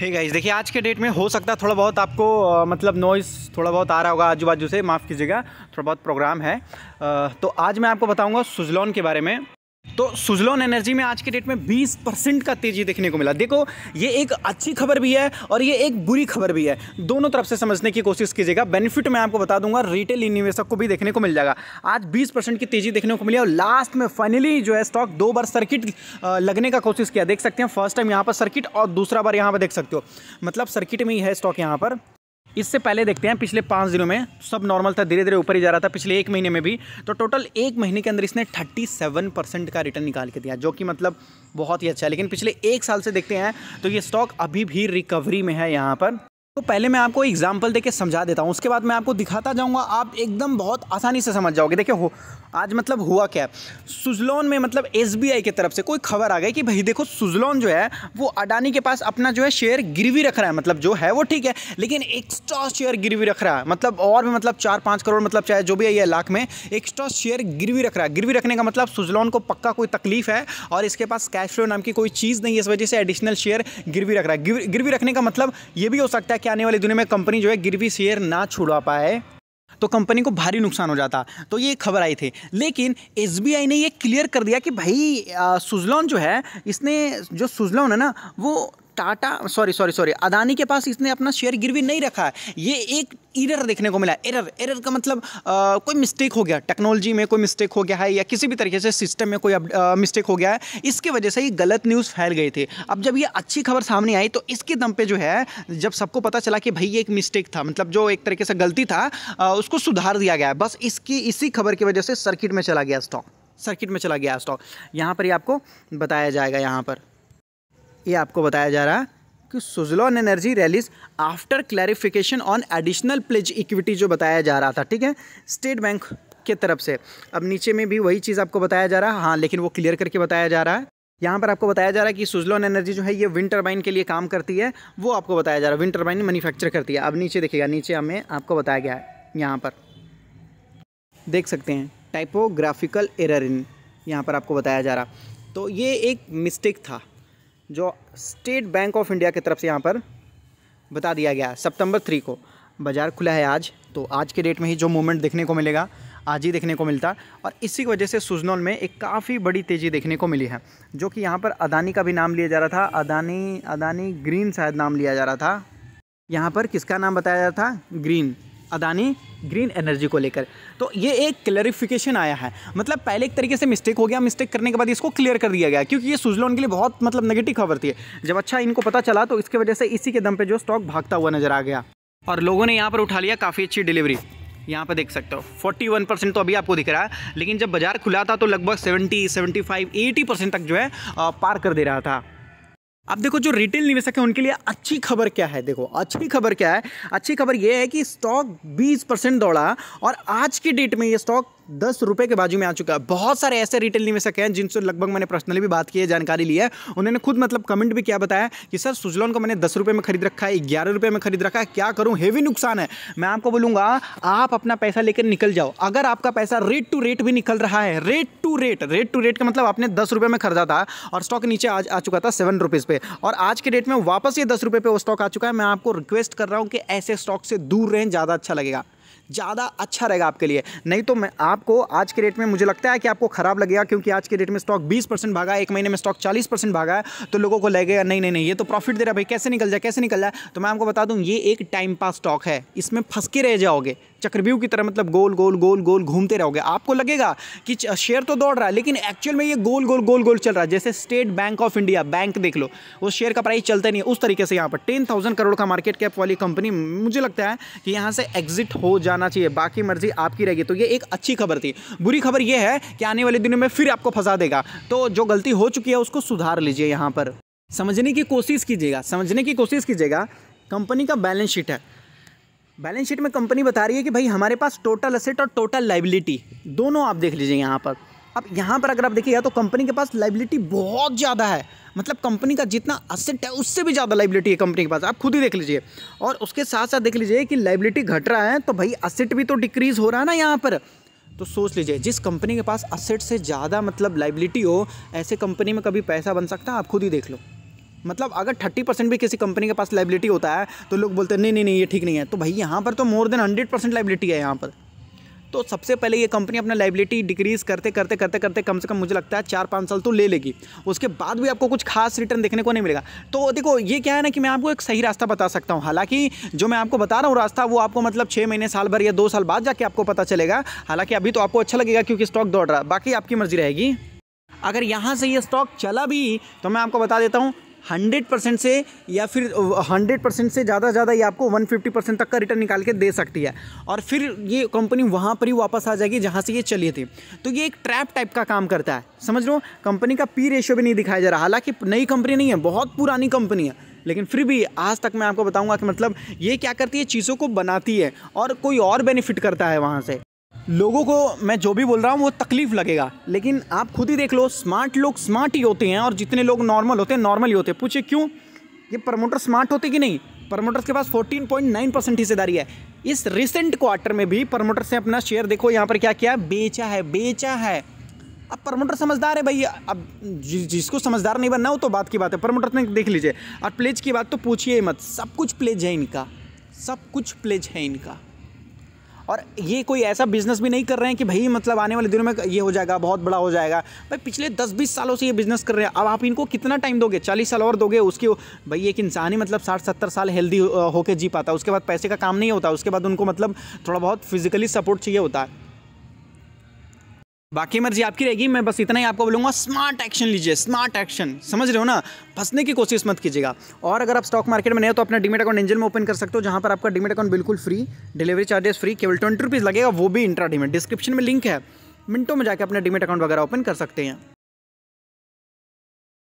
हे hey guys देखिए आज के डेट में हो सकता है थोड़ा बहुत आपको आ, मतलब नॉइस थोड़ा बहुत आ रहा होगा आजू बाजू से माफ़ कीजिएगा थोड़ा बहुत प्रोग्राम है आ, तो आज मैं आपको बताऊंगा सुजलॉन के बारे में तो सुजलोन एनर्जी में आज के डेट में 20 परसेंट का तेजी देखने को मिला देखो ये एक अच्छी खबर भी है और ये एक बुरी खबर भी है दोनों तरफ से समझने की कोशिश कीजिएगा बेनिफिट मैं आपको बता दूंगा रिटेल निवेशक को भी देखने को मिल जाएगा आज 20 परसेंट की तेजी देखने को मिली और लास्ट में फाइनली जो है स्टॉक दो बार सर्किट लगने का कोशिश किया देख सकते हैं फर्स्ट टाइम यहाँ पर सर्किट और दूसरा बार यहाँ पर देख सकते हो मतलब सर्किट में ही है स्टॉक यहाँ पर इससे पहले देखते हैं पिछले पाँच दिनों में सब नॉर्मल था धीरे धीरे ऊपर ही जा रहा था पिछले एक महीने में भी तो टोटल एक महीने के अंदर इसने थर्टी सेवन परसेंट का रिटर्न निकाल के दिया जो कि मतलब बहुत ही अच्छा है लेकिन पिछले एक साल से देखते हैं तो ये स्टॉक अभी भी रिकवरी में है यहाँ पर तो पहले मैं आपको एग्जाम्पल देके समझा देता हूँ उसके बाद मैं आपको दिखाता जाऊँगा आप एकदम बहुत आसानी से समझ जाओगे देखिए हो आज मतलब हुआ क्या सुजलॉन में मतलब एस की तरफ से कोई खबर आ गई कि भाई देखो सुजलॉन जो है वो अडानी के पास अपना जो है शेयर गिरवी रख रहा है मतलब जो है वो ठीक है लेकिन एक्स्ट्रा शेयर गिरवी रख रहा है मतलब और भी मतलब चार पाँच करोड़ मतलब चाहे जो भी है ये लाख में एक्स्ट्रा शेयर गिरवी रख रहा है गिरवी रखने का मतलब सुजलॉन को पक्का कोई तकलीफ है और इसके पास कैश फ्लो नाम की कोई चीज़ नहीं है इस वजह से एडिशनल शेयर गिरवी रख रहा है गिरवी रखने का मतलब ये भी हो सकता है कि आने वाले दिनों में कंपनी जो है गिरवी शेयर ना छुड़वा पाए तो कंपनी को भारी नुकसान हो जाता तो ये खबर आई थी लेकिन एस ने ये क्लियर कर दिया कि भाई सुजलॉन जो है इसने जो सुजलॉन है ना वो Tata sorry sorry sorry Adani के पास इसने अपना शेयर गिरवी नहीं रखा है ये एक एरर देखने को मिला एरर एरर का मतलब आ, कोई मिस्टेक हो गया टेक्नोलॉजी में कोई मिस्टेक हो गया है या किसी भी तरीके से सिस्टम में कोई मिस्टेक हो गया है इसकी वजह से ये गलत न्यूज़ फैल गई थी अब जब ये अच्छी खबर सामने आई तो इसके दम पे जो है जब सबको पता चला कि भाई ये एक मिस्टेक था मतलब जो एक तरीके से गलती था आ, उसको सुधार दिया गया बस इसकी इसी खबर की वजह से सर्किट में चला गया स्टॉक सर्किट में चला गया स्टॉक यहाँ पर ही आपको बताया जाएगा यहाँ पर ये आपको बताया जा रहा कि Suzlon Energy rallies after clarification on additional pledge equity जो बताया जा रहा था ठीक है स्टेट बैंक के तरफ से अब नीचे में भी वही चीज़ आपको बताया जा रहा है हाँ लेकिन वो क्लियर करके बताया जा रहा है यहाँ पर आपको बताया जा रहा है कि सुजलॉन एनर्जी जो है ये विंड टर्बाइन के लिए काम करती है वो आपको बताया जा रहा है विंड टर्बाइन मैन्युफैक्चर करती है अब नीचे देखिएगा नीचे हमें आपको बताया गया है यहाँ पर देख सकते हैं टाइपोग्राफिकल एरर इन यहाँ पर आपको बताया जा रहा तो ये एक मिस्टेक था जो स्टेट बैंक ऑफ इंडिया की तरफ से यहाँ पर बता दिया गया है सितंबर थ्री को बाज़ार खुला है आज तो आज के डेट में ही जो मूवमेंट देखने को मिलेगा आज ही देखने को मिलता और इसी की वजह से सुजनौल में एक काफ़ी बड़ी तेज़ी देखने को मिली है जो कि यहाँ पर अदानी का भी नाम लिया जा रहा था अदानी अदानी ग्रीन शायद नाम लिया जा रहा था यहाँ पर किसका नाम बताया जा रहा था ग्रीन अदानी ग्रीन एनर्जी को लेकर तो ये एक क्लैरिफिकेशन आया है मतलब पहले एक तरीके से मिस्टेक हो गया मिस्टेक करने के बाद इसको क्लियर कर दिया गया क्योंकि ये सुजलोन के लिए बहुत मतलब नेगेटिव खबर थी जब अच्छा इनको पता चला तो इसकी वजह से इसी के दम पर जो स्टॉक भागता हुआ नजर आ गया और लोगों ने यहाँ पर उठा लिया काफ़ी अच्छी डिलीवरी यहाँ पर देख सकते हो 41 परसेंट तो अभी आपको दिख रहा है लेकिन जब बाजार खुला था तो लगभग 70, 75, 80 परसेंट तक जो है पार कर दे रहा था अब देखो जो रिटेल निवेशक है उनके लिए अच्छी खबर क्या है देखो अच्छी खबर क्या है अच्छी खबर यह है कि स्टॉक 20 परसेंट दौड़ा और आज की डेट में ये स्टॉक दस रुपये के बाजू में आ चुका है बहुत सारे ऐसे रिटेल निवेशक हैं जिनसे लगभग मैंने पर्सनली भी बात की है जानकारी ली है उन्होंने खुद मतलब कमेंट भी किया बताया कि सर सुजलॉन को मैंने दस रुपये में खरीद रखा है ग्यारह रुपये में खरीद रखा है क्या करूँ हेवी नुकसान है मैं आपको बोलूँगा आप अपना पैसा लेकर निकल जाओ अगर आपका पैसा रेट टू रेट भी निकल रहा है rate to rate rate to rate का मतलब आपने दस रुपये में खरीदा था और स्टॉक नीचे आज आ चुका था सेवन रुपीज़ पे और आज के डेट में वापस ये दस रुपये पे वो स्टॉक आ चुका है मैं आपको रिक्वेस्ट कर रहा हूँ कि ऐसे स्टॉक से दूर रहें ज़्यादा अच्छा लगेगा ज़्यादा अच्छा रहेगा आपके लिए नहीं तो मैं आपको आज के रेट में मुझे लगता है कि आपको ख़राब लगेगा क्योंकि आज के डेट में स्टॉक बीस परसेंट भागा है एक महीने में स्टॉक चालीस परसेंट भागा है तो लोगों को लगेगा नहीं नहीं नहीं ये तो प्रॉफिट दे रहा है भाई कैसे निकल जाए कैसे निकल जाए तो मैं आपको बता दूँ ये एक टाइम पास स्टॉक है इसमें फंस के रह जाओगे चक्रव्यूह की तरह मतलब गोल गोल गोल गोल घूमते रहोगे आपको लगेगा कि शेयर तो दौड़ रहा है लेकिन एक्चुअल में ये गोल गोल गोल गोल चल रहा है जैसे State Bank of India bank देख लो उस शेयर का प्राइस चलता नहीं है उस तरीके से यहाँ पर टेन थाउजेंड करोड़ का मार्केट कैप वाली कंपनी मुझे लगता है कि यहाँ से एग्जिट हो जाना चाहिए बाकी मर्जी आपकी रहेगी तो ये एक अच्छी खबर थी बुरी खबर यह है कि आने वाले दिनों में फिर आपको फंसा देगा तो जो गलती हो चुकी है उसको सुधार लीजिए यहाँ पर समझने की कोशिश कीजिएगा समझने की कोशिश कीजिएगा कंपनी का बैलेंस शीट है बैलेंस शीट में कंपनी बता रही है कि भाई हमारे पास टोटल असेट और टोटल लाइबिलिटी दोनों आप देख लीजिए यहाँ पर अब यहाँ पर अगर आप देखिएगा तो कंपनी के पास लाइबिलिटी बहुत ज़्यादा है मतलब कंपनी का जितना असेट है उससे भी ज़्यादा लाइबिलिटी है कंपनी के पास आप खुद ही देख लीजिए और उसके साथ साथ देख लीजिए कि लाइबिलिटी घट रहा है तो भाई असेट भी तो डिक्रीज़ हो रहा है ना यहाँ पर तो सोच लीजिए जिस कंपनी के पास असेट से ज़्यादा मतलब लाइबिलिटी हो ऐसे कंपनी में कभी पैसा बन सकता है आप खुद ही देख लो मतलब अगर थर्टी परसेंट भी किसी कंपनी के पास लाइबिलिटी होता है तो लोग बोलते हैं नहीं नहीं नहीं ये ठीक नहीं है तो भाई यहाँ पर तो more than hundred percent liability है यहाँ पर तो सबसे पहले ये कंपनी अपना लाइबिलिटी डिक्रीज़ करते करते करते करते कम से कम मुझे लगता है चार पाँच साल तो ले लेगी उसके बाद भी आपको कुछ खास रिटर्न देखने को नहीं मिलेगा तो देखो ये क्या है ना कि मैं आपको एक सही रास्ता बता सकता हूँ हालांकि जो मैं आपको बता रहा हूँ रास्ता वो आपको मतलब छः महीने साल भर या दो साल बाद जाके आपको पता चलेगा हालाँकि अभी तो आपको अच्छा लगेगा क्योंकि स्टॉक दौड़ रहा है बाकी आपकी मर्जी रहेगी अगर यहाँ से ये स्टॉक चला भी तो मैं आपको बता देता हूँ हंड्रेड परसेंट से या फिर हंड्रेड परसेंट से ज़्यादा ज़्यादा ये आपको वन फिफ्टी परसेंट तक का रिटर्न निकाल के दे सकती है और फिर ये कंपनी वहाँ पर ही वापस आ जाएगी जहाँ से ये चली थी तो ये एक ट्रैप टाइप का काम करता है समझ लो कंपनी का पी रेशियो भी नहीं दिखाया जा रहा हालांकि नई कंपनी नहीं है बहुत पुरानी कंपनी है लेकिन फिर भी आज तक मैं आपको बताऊँगा कि मतलब ये क्या करती है चीज़ों को बनाती है और कोई और बेनिफिट करता है वहाँ से लोगों को मैं जो भी बोल रहा हूँ वो तकलीफ़ लगेगा लेकिन आप खुद ही देख लो स्मार्ट लोग स्मार्ट ही होते हैं और जितने लोग नॉर्मल होते हैं नॉर्मल ही होते हैं पूछे क्यों ये प्रमोटर स्मार्ट होते कि नहीं प्रमोटर्स के पास 14.9 परसेंट हिस्सेदारी है इस रिसेंट क्वार्टर में भी प्रमोटर्स ने अपना शेयर देखो यहाँ पर क्या किया बेचा है बेचा है अब प्रमोटर समझदार है भाई अब जि, जिसको समझदार नहीं बनना हो तो बात की बात है प्रमोटर ने देख लीजिए और प्लेज की बात तो पूछिए मत सब कुछ प्लेज है इनका सब कुछ प्लेज है इनका और ये कोई ऐसा बिज़नेस भी नहीं कर रहे हैं कि भाई मतलब आने वाले दिनों में ये हो जाएगा बहुत बड़ा हो जाएगा भाई पिछले दस बीस सालों से ये बिज़नेस कर रहे हैं अब आप इनको कितना टाइम दोगे चालीस साल और दोगे उसकी भाई एक इंसान ही मतलब साठ सत्तर साल हेल्दी होकर जी पाता उसके बाद पैसे का काम नहीं होता उसके बाद उनको मतलब थोड़ा बहुत फिजिकली सपोर्ट चाहिए होता है बाकी मर्जी आपकी रहेगी मैं बस इतना ही आपको बोलूँगा स्मार्ट एक्शन लीजिए स्मार्ट एक्शन समझ रहे हो ना फंसने की कोशिश मत कीजिएगा और अगर आप स्टॉक मार्केट में नहीं हो तो अपना डिमेट अकाउंट इंजन में ओपन कर सकते हो जहाँ पर आपका डिमेट अकाउंट बिल्कुल फ्री डिलीवरी चार्जेस फ्री केवल ट्वेंटी रुपीज़ लगेगा वो भी इंट्रा डिमेट डिस्क्रिप्शन में लिंक है मिनटों में जाकर अपना डिमेट अकाउंट वगैरह ओपन कर सकते हैं